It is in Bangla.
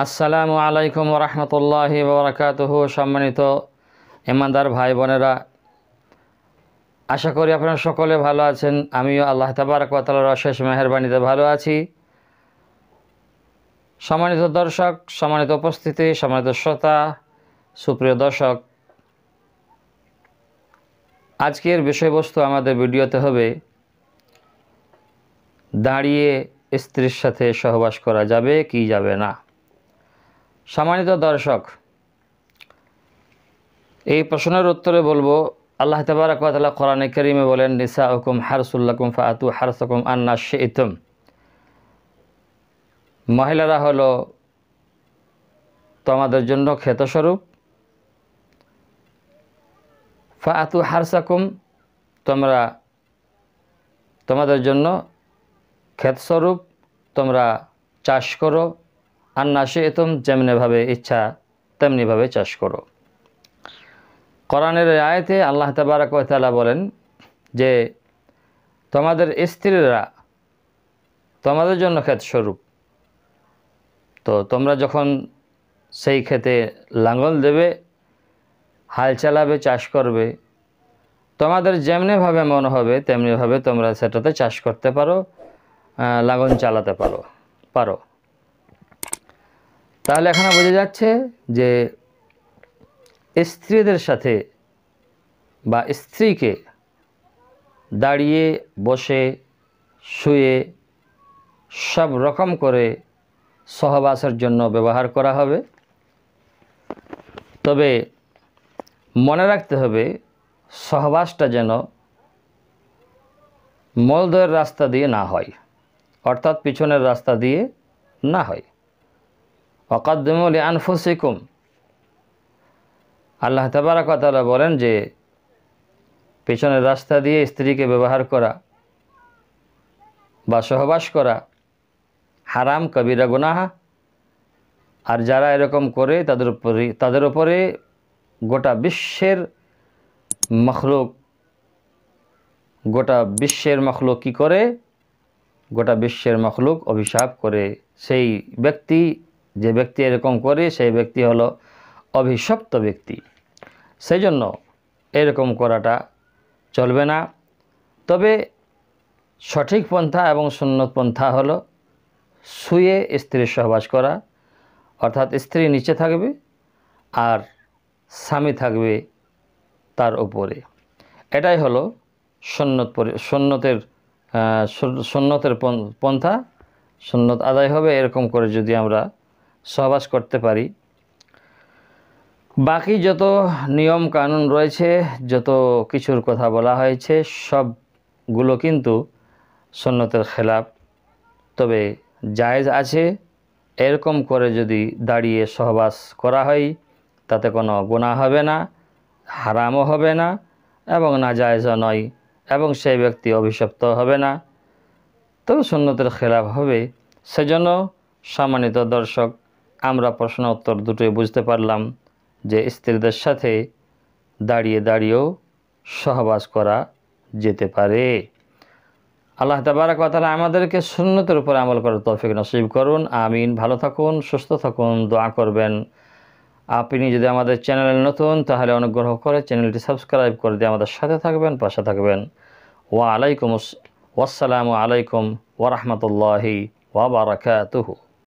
আসসালামু আলাইকুম রহমতুল্লাহি ববরকাতহ সম্মানিত ইমানদার ভাই বোনেরা আশা করি আপনারা সকলে ভালো আছেন আমিও আল্লাহ তাবারকাতালার অশেষ মেহরবানিতে ভালো আছি সম্মানিত দর্শক সম্মানিত উপস্থিতি সম্মানিত শ্রোতা সুপ্রিয় দর্শক আজকের বিষয়বস্তু আমাদের ভিডিওতে হবে দাঁড়িয়ে স্ত্রীর সাথে সহবাস করা যাবে কি যাবে না সম্মানিত দর্শক এই প্রশ্নের উত্তরে বলবো আল্লাহ তবরাকালা কোরআনে করিমে বলেন নিসা হুকুম হারসুল্লাকুম ফাতু হারসকুম আন্না ইতুম মহিলারা হলো তোমাদের জন্য ক্ষেতস্বরূপ ফাতু হারসাকুম তোমরা তোমাদের জন্য ক্ষেতস্বরূপ তোমরা চাষ করো আর নাশে এতম যেমনিভাবে ইচ্ছা তেমনিভাবে চাষ করো কোরআনের আয়তে আল্লাহ তালা বলেন যে তোমাদের স্ত্রীরা তোমাদের জন্য ক্ষেত স্বরূপ তো তোমরা যখন সেই ক্ষেতে লাঙল দেবে হাল চালাবে চাষ করবে তোমাদের যেমনিভাবে মনে হবে তেমনিভাবে তোমরা সেটাতে চাষ করতে পারো লাঙল চালাতে পারো পারো তাহলে এখানে বোঝা যাচ্ছে যে স্ত্রীদের সাথে বা স্ত্রীকে দাঁড়িয়ে বসে শুয়ে সব রকম করে সহবাসের জন্য ব্যবহার করা হবে তবে মনে রাখতে হবে সহবাসটা যেন মলদয়ের রাস্তা দিয়ে না হয় অর্থাৎ পিছনের রাস্তা দিয়ে না হয় অকাদ্দমুল আনফুসিকুম আল্লাহ তাবারাকতালা বলেন যে পেছনের রাস্তা দিয়ে স্ত্রীকে ব্যবহার করা বা সহবাস করা হারাম কবিরা গুনাহা আর যারা এরকম করে তাদের উপরে তাদের উপরে গোটা বিশ্বের মখলুক গোটা বিশ্বের মখলুক কি করে গোটা বিশ্বের মখলুক অভিশাপ করে সেই ব্যক্তি যে ব্যক্তি এরকম করে সেই ব্যক্তি হলো অভিশপ্ত ব্যক্তি সেই জন্য এরকম করাটা চলবে না তবে সঠিক পন্থা এবং সুন্নত পন্থা হলো শুয়ে স্ত্রীর সহবাস করা অর্থাৎ স্ত্রী নিচে থাকবে আর স্বামী থাকবে তার উপরে এটাই হলো সন্ন্যত সন্ন্যতের সন্ন্যতের পন্থা সন্ন্যত আদায় হবে এরকম করে যদি আমরা সহবাস করতে পারি বাকি যত নিয়ম কানুন রয়েছে যত কিছুর কথা বলা হয়েছে সবগুলো কিন্তু সন্ন্যতের খেলাপ তবে জায়েজ আছে এরকম করে যদি দাঁড়িয়ে সহবাস করা হয় তাতে কোনো গোনা হবে না হারামও হবে না এবং না জায়েজও নয় এবং সেই ব্যক্তি অভিশপ্ত হবে না তবে সন্ন্যতের খেলাফ হবে সেজন্য সম্মানিত দর্শক আমরা প্রশ্ন উত্তর দুটোই বুঝতে পারলাম যে স্ত্রীদের সাথে দাঁড়িয়ে দাঁড়িয়েও সহবাস করা যেতে পারে আল্লাহ তাবারাক কথা আমাদেরকে শূন্যতের উপর আমল করে তৌফিক নসিব করুন আমিন ভালো থাকুন সুস্থ থাকুন দোয়া করবেন আপনি যদি আমাদের চ্যানেলে নতুন তাহলে অনুগ্রহ করে চ্যানেলটি সাবস্ক্রাইব করে দিয়ে আমাদের সাথে থাকবেন পাশে থাকবেন ওয়া আলাইকুম আসসালামু আলাইকুম ওরহমতুল্লাহি ওয়াবারাকাতুহু